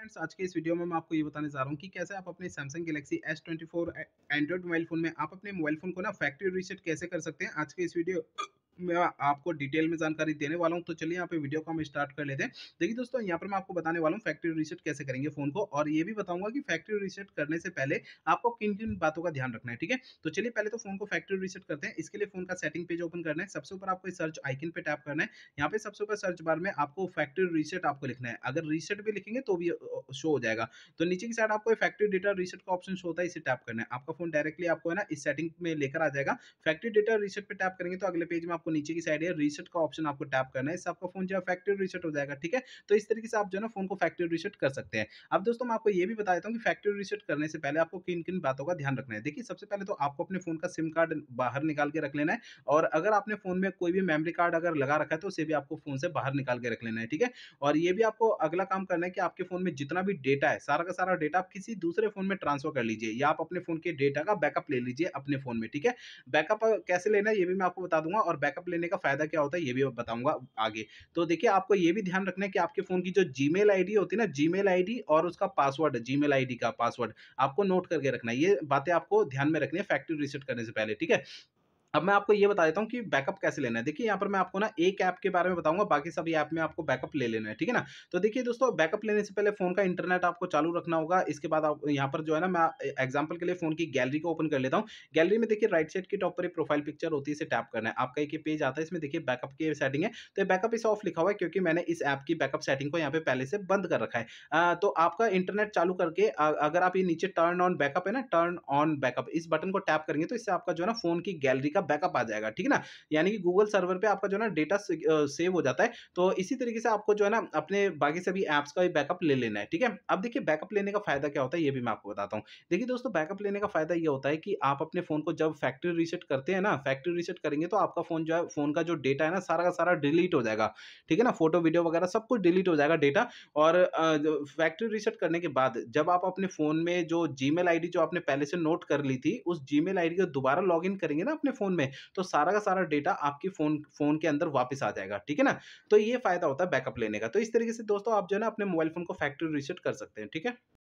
friends आज के इस वीडियो में मैं आपको ये बताने जा रहा हूँ कि कैसे आप अपने Samsung Galaxy S twenty four Android mobile phone में आप अपने मोबाइल फोन को ना फैक्ट्री रीसेट कैसे कर सकते हैं आज के इस वीडियो मैं आपको डिटेल में जानकारी देने वाला हूँ तो चलिए यहाँ पे वीडियो को हम स्टार्ट कर लेते हैं देखिए दोस्तों यहाँ पर मैं आपको बताने वाला हूँ फैक्ट्री रिसेट कैसे करेंगे फोन को और ये भी बताऊंगा कि फैक्ट्री रिसेट करने से पहले आपको किन किन बातों का ध्यान रखना है ठीक है तो चलिए पहले तो फोन को फैक्ट्री रिसेट करते हैं इसके लिए फोन का सेटिंग पेज ओपन करना है सबसे ऊपर आपको सर्च आइकन पे टैप करना है यहाँ पे सबसे ऊपर सर्च बार में आपको फैक्ट्री रिसेट आपको लिखना है अगर रिसेट भी लिखेंगे तो भी शो हो जाएगा तो नीचे की साइड आपको फैक्ट्री डेटा रिसेट का ऑप्शन शो होता है इसे टैप करना है आपका फोन डायरेक्टली आपको है ना इस सेटिंग में लेकर आ जाएगा फैक्ट्री डेटा रिसेट पर टैप करेंगे तो अगले पेज में आपको नीचे की साइड है रीसेट का ऑप्शन आपको टैप करना है इससे आपका फोन जो है फैक्ट्री रीसेट हो जाएगा ठीक है तो इस तरीके से आप जो है फोन को फैक्ट्री रीसेट कर सकते हैं अब दोस्तों मैं आपको ये भी बता देता हूँ कि फैक्ट्री रीसेट करने से पहले आपको किन किन बातों का ध्यान रखना है देखिए सबसे पहले तो आपको अपने फोन का सिम कार्ड बाहर निकाल के रख लेना है और अगर आपने फोन में कोई भी मेमरी कार्ड अगर लगा रखा है तो उसे भी आपको फोन से बाहर निकाल के रख लेना है ठीक है और ये भी आपको अगला काम करना है कि आपके फोन में जितना भी डेटा है सारा का सारा डेटा आप किसी दूसरे फोन में ट्रांसफर कर लीजिए या आप अपने फोन के डेटा का बैकअप ले लीजिए अपने फोन में ठीक है बैकअप कैसे लेना है ये भी मैं आपको बता दूंगा और बैकअप बैकअप लेने का फायदा क्या होता है ये भी बताऊंगा आगे तो देखिए आपको ये भी ध्यान रखना है कि आपके फोन की जो जीमेल आईडी होती है ना जीमेल आईडी और उसका पासवर्ड जीमेल आईडी का पासवर्ड आपको नोट करके रखना है ये बातें आपको ध्यान में रखनी है फैक्ट्री रिसेट करने से पहले ठीक है अब मैं आपको ये बता देता हूँ कि बैकअप कैसे लेना है देखिए यहाँ पर मैं आपको ना एक ऐप के बारे में बताऊंगा बाकी सभी ऐप में आपको बैकअप ले लेना है ठीक है ना तो देखिए दोस्तों बैकअप लेने से पहले फोन का इंटरनेट आपको चालू रखना होगा इसके बाद आप यहाँ पर जो है ना मैं एग्जाम्पल के लिए फोन की गैलरी को ओपन कर लेता हूँ गैलरी में देखिए राइट साइड की टॉप पर एक प्रोफाइल पिक्चर होती है इसे टैप करना है आपका एक पेज आता है इसमें देखिए बैकअप की सेटिंग है तो बैकअप इसे ऑफ लिखा हुआ है क्योंकि मैंने इस ऐप की बैकअप सेटिंग को यहाँ पे पहले से बंद कर रखा है तो आपका इंटरनेट चालू करके अगर आप ये नीचे टर्न ऑन बैकअप है ना टर्न ऑन बैकअप इस बटन को टैप करेंगे तो इससे आपका जो है ना फोन की गैलरी का का बैकअप आ जाएगा ठीक है ना यानी कि गूगल सर्वर पे आपका जो है ना डेटा सेव हो जाता है तो इसी तरीके से आपको जो है ना अपने बाकी सभी ऐप्स का भी बैकअप ले लेना है ठीक है अब देखिए बैकअप लेने का फायदा क्या होता है ये भी मैं आपको बताता हूँ देखिए दोस्तों बैकअप लेने का फायदा ये होता है कि आप अपने फोन को जब फैक्ट्री रिसेट करते हैं ना फैक्ट्री रिसेट करेंगे तो आपका फोन जो है फोन का जो डेटा है ना सारा का सारा डिलीट हो जाएगा ठीक है ना फोटो वीडियो वगैरह सब कुछ डिलीट हो जाएगा डेटा और फैक्ट्री रिसेट करने के बाद जब आप अपने फोन में जो जी मेल जो आपने पहले से नोट कर ली थी उस जी मेल को दोबारा लॉग करेंगे ना अपने फोन फ़ोन में तो सारा का सारा डेटा आपकी फ़ोन फ़ोन के अंदर वापस आ जाएगा ठीक है ना तो ये फ़ायदा होता है बैकअप लेने का तो इस तरीके से दोस्तों आप जो है ना अपने मोबाइल फ़ोन को फैक्ट्री रिसेट कर सकते हैं ठीक है